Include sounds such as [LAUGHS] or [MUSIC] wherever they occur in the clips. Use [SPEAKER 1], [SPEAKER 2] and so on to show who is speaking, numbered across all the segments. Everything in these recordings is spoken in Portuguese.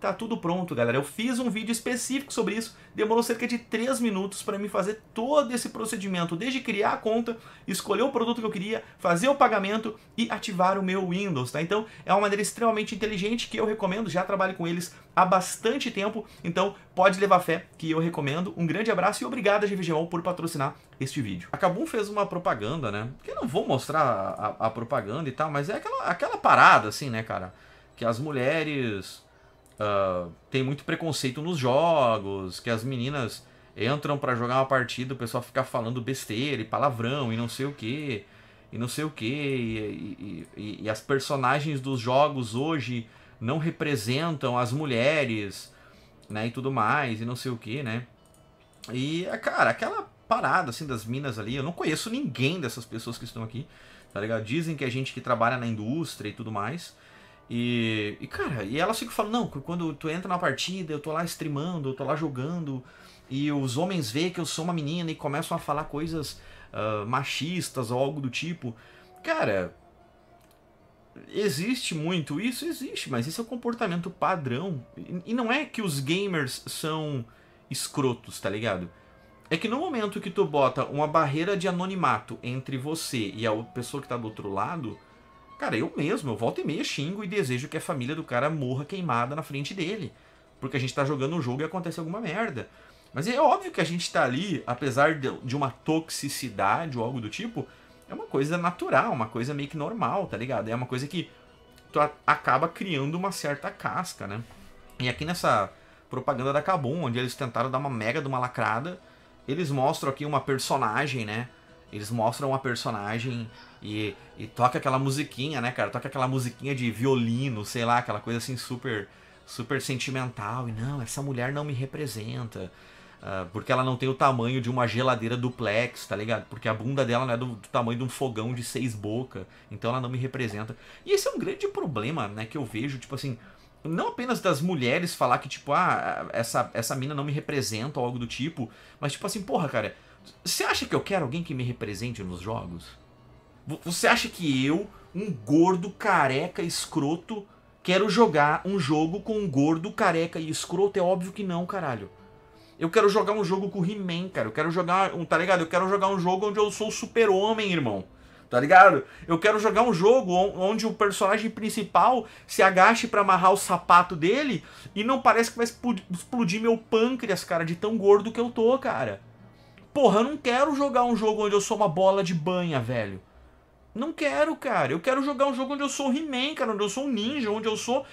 [SPEAKER 1] tá tudo pronto, galera. Eu fiz um vídeo específico sobre isso, demorou cerca de 3 minutos para me fazer todo esse procedimento, desde criar a conta, escolher o produto que eu queria, fazer o pagamento e ativar o meu Windows, tá? Então, é uma maneira extremamente inteligente que eu recomendo, já trabalho com eles há bastante tempo, então pode levar fé que eu recomendo. Um grande abraço e obrigado a GVGMOL por patrocinar este vídeo. A Kabum fez uma propaganda, né? Que eu não vou mostrar a, a, a propaganda e tal, mas é aquela, aquela parada assim, né, cara? Que as mulheres uh, tem muito preconceito nos jogos, que as meninas entram para jogar uma partida, o pessoal fica falando besteira e palavrão e não sei o que, e não sei o que, e, e, e, as personagens dos jogos hoje não representam as mulheres, né, e tudo mais, e não sei o que, né. E, é, cara, aquela parada, assim, das minas ali, eu não conheço ninguém dessas pessoas que estão aqui, tá ligado? Dizem que a é gente que trabalha na indústria e tudo mais, e, e, cara, e ela fica falando, não, quando tu entra na partida, eu tô lá streamando, eu tô lá jogando, e os homens veem que eu sou uma menina e começam a falar coisas uh, machistas ou algo do tipo. Cara, existe muito isso? Existe, mas esse é o comportamento padrão. E, e não é que os gamers são escrotos, tá ligado? É que no momento que tu bota uma barreira de anonimato entre você e a pessoa que tá do outro lado, Cara, eu mesmo, eu volto e meia xingo e desejo que a família do cara morra queimada na frente dele. Porque a gente tá jogando um jogo e acontece alguma merda. Mas é óbvio que a gente tá ali, apesar de uma toxicidade ou algo do tipo, é uma coisa natural, uma coisa meio que normal, tá ligado? É uma coisa que tu acaba criando uma certa casca, né? E aqui nessa propaganda da Kabum, onde eles tentaram dar uma mega de uma lacrada, eles mostram aqui uma personagem, né? Eles mostram uma personagem e, e toca aquela musiquinha, né, cara? Toca aquela musiquinha de violino, sei lá, aquela coisa assim super super sentimental. E não, essa mulher não me representa. Uh, porque ela não tem o tamanho de uma geladeira duplex, tá ligado? Porque a bunda dela não é do, do tamanho de um fogão de seis bocas. Então ela não me representa. E esse é um grande problema, né? Que eu vejo, tipo assim. Não apenas das mulheres falar que, tipo, ah, essa, essa mina não me representa ou algo do tipo. Mas, tipo assim, porra, cara você acha que eu quero alguém que me represente nos jogos? Você acha que eu, um gordo, careca, escroto, quero jogar um jogo com um gordo, careca e escroto? É óbvio que não, caralho. Eu quero jogar um jogo com He-Man, cara. Eu quero jogar um, tá ligado? Eu quero jogar um jogo onde eu sou super-homem, irmão. Tá ligado? Eu quero jogar um jogo onde o personagem principal se agache para amarrar o sapato dele e não parece que vai explodir meu pâncreas, cara, de tão gordo que eu tô, cara. Porra, eu não quero jogar um jogo onde eu sou uma bola de banha, velho. Não quero, cara. Eu quero jogar um jogo onde eu sou He-Man, cara, onde eu sou um ninja, onde eu sou.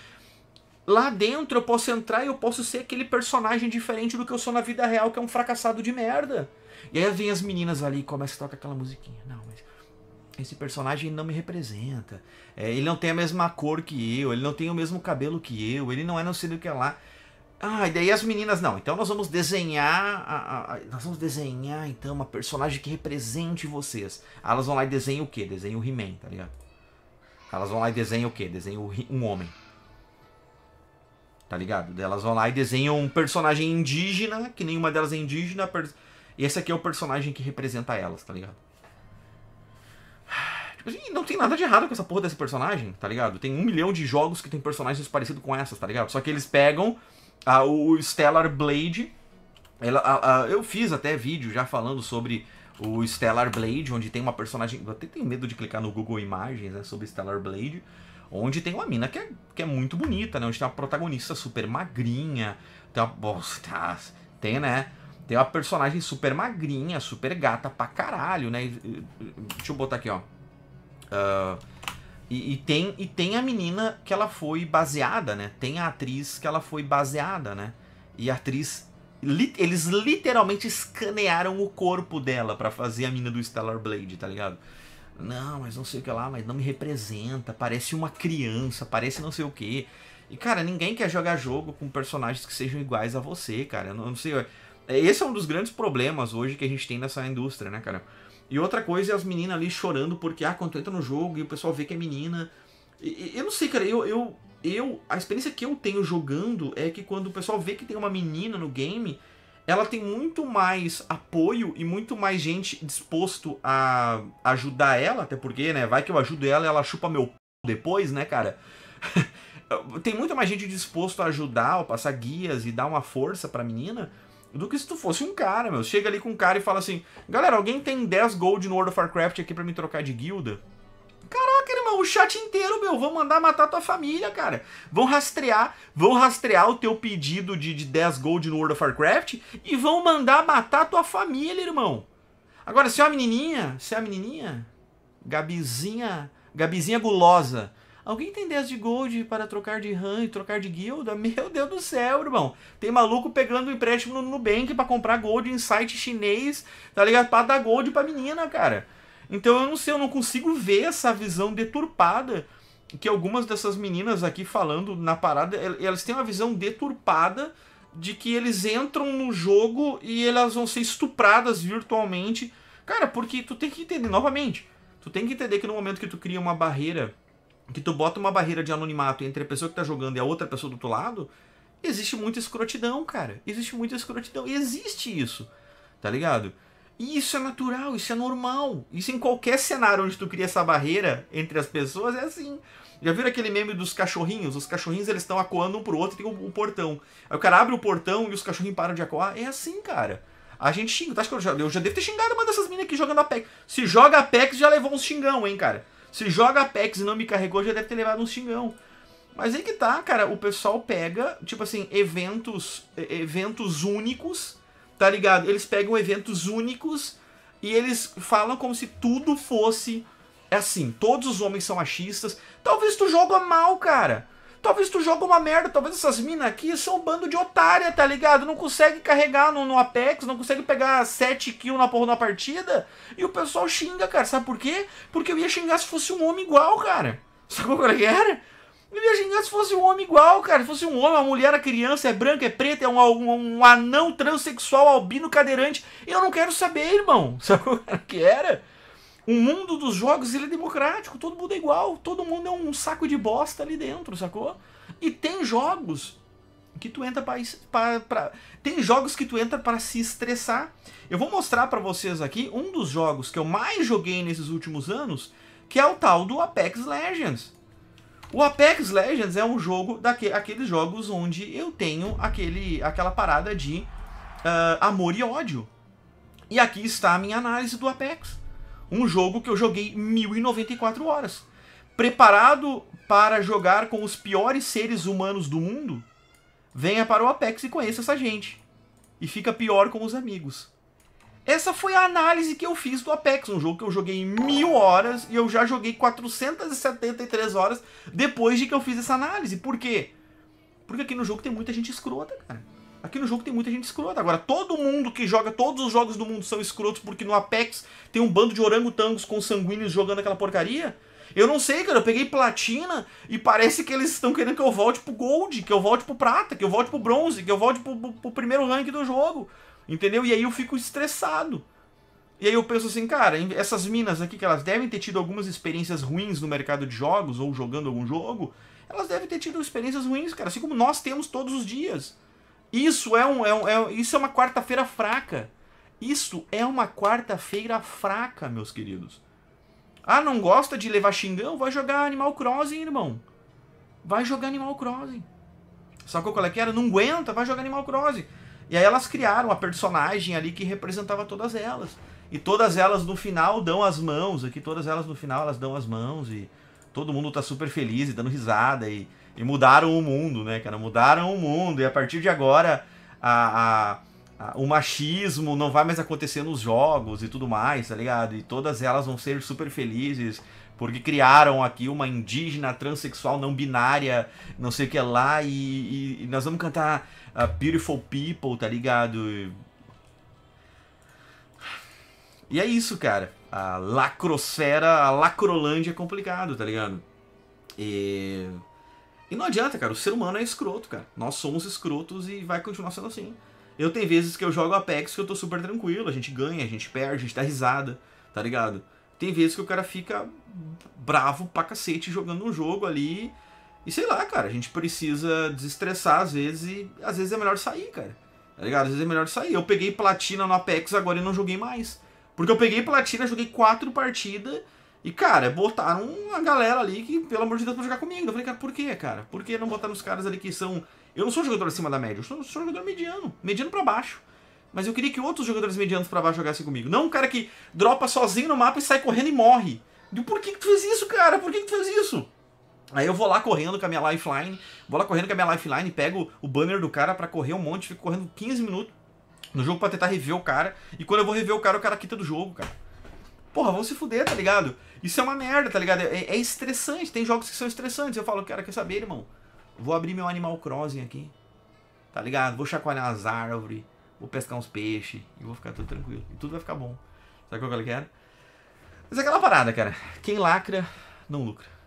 [SPEAKER 1] Lá dentro eu posso entrar e eu posso ser aquele personagem diferente do que eu sou na vida real, que é um fracassado de merda. E aí vem as meninas ali e começa a tocar aquela musiquinha. Não, mas esse personagem não me representa. É, ele não tem a mesma cor que eu, ele não tem o mesmo cabelo que eu, ele não é não sei do que lá. Ah, e daí as meninas, não. Então nós vamos desenhar. A, a, nós vamos desenhar, então, uma personagem que represente vocês. Ah, elas vão lá e desenham o quê? Desenham o He-Man, tá ligado? Elas vão lá e desenham o quê? Desenham um homem. Tá ligado? Elas vão lá e desenham um personagem indígena, que nenhuma delas é indígena. E esse aqui é o personagem que representa elas, tá ligado? E tipo assim, não tem nada de errado com essa porra desse personagem, tá ligado? Tem um milhão de jogos que tem personagens parecidos com essas, tá ligado? Só que eles pegam ah, o Stellar Blade. Ela, a, a, eu fiz até vídeo já falando sobre o Stellar Blade, onde tem uma personagem. Eu até tenho medo de clicar no Google Imagens né, sobre Stellar Blade. Onde tem uma mina que é, que é muito bonita, né? Onde tem uma protagonista super magrinha. Tem uma. Tá, tem, né? Tem uma personagem super magrinha, super gata pra caralho, né? Deixa eu botar aqui, ó. Uh, e, e, tem, e tem a menina que ela foi baseada, né? Tem a atriz que ela foi baseada, né? E a atriz. Li, eles literalmente escanearam o corpo dela para fazer a menina do Stellar Blade, tá ligado? Não, mas não sei o que lá, mas não me representa, parece uma criança, parece não sei o que. E cara, ninguém quer jogar jogo com personagens que sejam iguais a você, cara. Eu não, eu não sei. Esse é um dos grandes problemas hoje que a gente tem nessa indústria, né, cara? E outra coisa é as meninas ali chorando porque, ah, quando tu entra no jogo e o pessoal vê que é menina. E, eu não sei, cara, eu, eu, eu. A experiência que eu tenho jogando é que quando o pessoal vê que tem uma menina no game, ela tem muito mais apoio e muito mais gente disposto a ajudar ela, até porque, né, vai que eu ajudo ela e ela chupa meu p depois, né, cara? [LAUGHS] tem muito mais gente disposto a ajudar, a passar guias e dar uma força pra menina do que se tu fosse um cara, meu. Chega ali com um cara e fala assim: Galera, alguém tem 10 gold no World of Warcraft aqui para me trocar de guilda? Caraca, irmão, o chat inteiro, meu, vão mandar matar tua família, cara. Vão rastrear, vão rastrear o teu pedido de, de 10 gold no World of Warcraft e vão mandar matar tua família, irmão. Agora, se é uma menininha, se é uma menininha, Gabizinha, Gabizinha gulosa, Alguém tem 10 de gold para trocar de RAM e trocar de guilda? [LAUGHS] Meu Deus do céu, irmão. Tem maluco pegando empréstimo no Nubank para comprar gold em site chinês, tá ligado? para dar gold pra menina, cara. Então eu não sei, eu não consigo ver essa visão deturpada que algumas dessas meninas aqui falando na parada, elas têm uma visão deturpada de que eles entram no jogo e elas vão ser estupradas virtualmente. Cara, porque tu tem que entender novamente, tu tem que entender que no momento que tu cria uma barreira que tu bota uma barreira de anonimato entre a pessoa que tá jogando e a outra pessoa do outro lado, existe muita escrotidão, cara. Existe muita escrotidão. E existe isso, tá ligado? E isso é natural, isso é normal. Isso em qualquer cenário onde tu cria essa barreira entre as pessoas é assim. Já viram aquele meme dos cachorrinhos? Os cachorrinhos eles estão acuando um pro outro e tem o, um portão. Aí o cara abre o portão e os cachorrinhos param de acuar. É assim, cara. A gente xinga. Tá, eu, já, eu já devo ter xingado uma dessas minas aqui jogando a Se joga a já levou uns xingão, hein, cara. Se joga Apex e não me carregou, já deve ter levado um xingão. Mas aí que tá, cara, o pessoal pega, tipo assim, eventos, eventos únicos, tá ligado? Eles pegam eventos únicos e eles falam como se tudo fosse assim, todos os homens são machistas. Talvez tu joga mal, cara. Talvez tu joga uma merda, talvez essas minas aqui são um bando de otária, tá ligado? Não consegue carregar no, no Apex, não consegue pegar 7 kills na porra da partida. E o pessoal xinga, cara. Sabe por quê? Porque eu ia xingar se fosse um homem igual, cara. sabe qual é que era? Eu ia xingar se fosse um homem igual, cara. Se fosse um homem, uma mulher, uma criança, é branca, é preta, é um, um, um anão transexual, albino, cadeirante. Eu não quero saber, irmão. sabe qual é que era? O mundo dos jogos ele é democrático, todo mundo é igual, todo mundo é um saco de bosta ali dentro, sacou? E tem jogos que tu entra para tem jogos que tu entra para se estressar. Eu vou mostrar para vocês aqui um dos jogos que eu mais joguei nesses últimos anos, que é o tal do Apex Legends. O Apex Legends é um jogo daqueles jogos onde eu tenho aquele, aquela parada de uh, amor e ódio. E aqui está a minha análise do Apex. Um jogo que eu joguei 1094 horas. Preparado para jogar com os piores seres humanos do mundo, venha para o Apex e conheça essa gente. E fica pior com os amigos. Essa foi a análise que eu fiz do Apex, um jogo que eu joguei mil horas e eu já joguei 473 horas depois de que eu fiz essa análise. Por quê? Porque aqui no jogo tem muita gente escrota, cara. Aqui no jogo tem muita gente escrota. Agora, todo mundo que joga todos os jogos do mundo são escrotos porque no Apex tem um bando de orangotangos com sanguíneos jogando aquela porcaria? Eu não sei, cara. Eu peguei platina e parece que eles estão querendo que eu volte pro gold, que eu volte pro prata, que eu volte pro bronze, que eu volte pro, pro, pro primeiro rank do jogo. Entendeu? E aí eu fico estressado. E aí eu penso assim, cara, essas minas aqui que elas devem ter tido algumas experiências ruins no mercado de jogos ou jogando algum jogo, elas devem ter tido experiências ruins, cara, assim como nós temos todos os dias. Isso é, um, é, um, é, isso é uma quarta-feira fraca. Isso é uma quarta-feira fraca, meus queridos. Ah, não gosta de levar xingão? Vai jogar Animal Crossing, irmão. Vai jogar Animal Crossing. Sacou qual é que era? Não aguenta, vai jogar Animal Crossing. E aí elas criaram a personagem ali que representava todas elas. E todas elas no final dão as mãos. Aqui todas elas no final elas dão as mãos e todo mundo tá super feliz e dando risada e, e mudaram o mundo, né, cara? Mudaram o mundo e a partir de agora a, a, a, o machismo não vai mais acontecer nos jogos e tudo mais, tá ligado? E todas elas vão ser super felizes porque criaram aqui uma indígena transexual não binária, não sei o que lá e, e, e nós vamos cantar a ah, Beautiful People, tá ligado? E é isso, cara a lacrosfera, a lacrolândia é complicado, tá ligado? E... e não adianta, cara, o ser humano é escroto, cara. Nós somos escrotos e vai continuar sendo assim. Eu tenho vezes que eu jogo Apex que eu tô super tranquilo, a gente ganha, a gente perde, a gente dá risada, tá ligado? Tem vezes que o cara fica bravo pra cacete jogando um jogo ali. E sei lá, cara, a gente precisa desestressar às vezes e às vezes é melhor sair, cara. Tá ligado? Às vezes é melhor sair. Eu peguei platina no Apex agora e não joguei mais. Porque eu peguei platina, joguei quatro partidas. E, cara, botaram uma galera ali que, pelo amor de Deus, pra jogar comigo. Eu falei, cara, por quê, cara? Por que não botar nos caras ali que são. Eu não sou jogador acima da média, eu sou, sou jogador mediano. Mediano para baixo. Mas eu queria que outros jogadores medianos para baixo jogassem comigo. Não um cara que dropa sozinho no mapa e sai correndo e morre. Eu, por que, que tu fez isso, cara? Por que, que tu fez isso? Aí eu vou lá correndo com a minha lifeline, vou lá correndo com a minha lifeline, pego o banner do cara para correr um monte, fico correndo 15 minutos, no jogo para tentar rever o cara. E quando eu vou rever o cara, o cara quita do jogo, cara. Porra, vão se fuder, tá ligado? Isso é uma merda, tá ligado? É, é estressante, tem jogos que são estressantes. Eu falo, cara, quer saber, irmão? Vou abrir meu Animal Crossing aqui, tá ligado? Vou chacoalhar as árvores, vou pescar uns peixes e vou ficar tudo tranquilo. E tudo vai ficar bom. Sabe o que eu quero? Mas é aquela parada, cara. Quem lacra, não lucra.